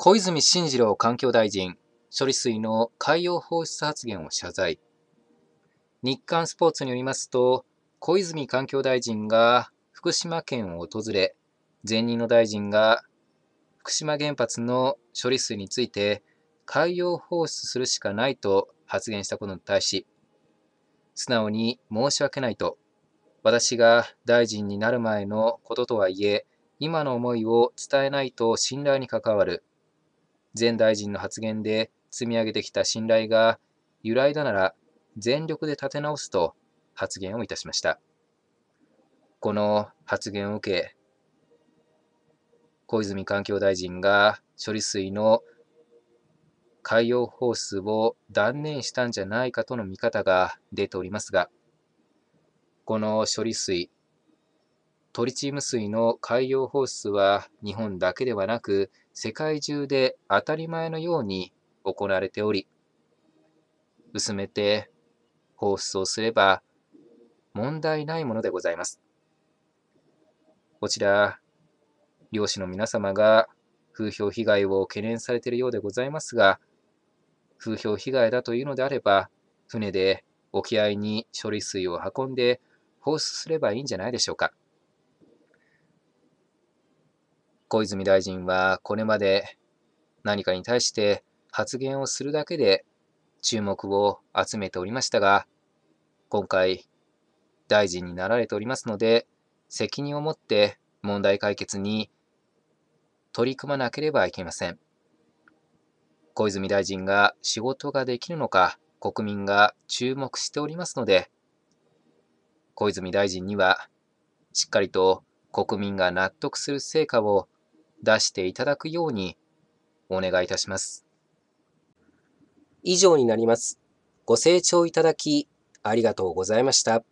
小泉進次郎環境大臣、処理水の海洋放出発言を謝罪。日刊スポーツによりますと、小泉環境大臣が福島県を訪れ、前任の大臣が福島原発の処理水について海洋放出するしかないと発言したことに対し、素直に申し訳ないと、私が大臣になる前のこととはいえ、今の思いを伝えないと信頼に関わる。前大臣の発言で積み上げてきた信頼が揺らいだなら全力で立て直すと発言をいたしました。この発言を受け、小泉環境大臣が処理水の海洋放出を断念したんじゃないかとの見方が出ておりますが、この処理水トリチウム水の海洋放出は日本だけではなく世界中で当たり前のように行われており薄めて放出をすれば問題ないものでございます。こちら漁師の皆様が風評被害を懸念されているようでございますが風評被害だというのであれば船で沖合に処理水を運んで放出すればいいんじゃないでしょうか。小泉大臣はこれまで何かに対して発言をするだけで注目を集めておりましたが、今回大臣になられておりますので、責任を持って問題解決に取り組まなければいけません。小泉大臣が仕事ができるのか国民が注目しておりますので、小泉大臣にはしっかりと国民が納得する成果を出していただくようにお願いいたします。以上になります。ご清聴いただきありがとうございました。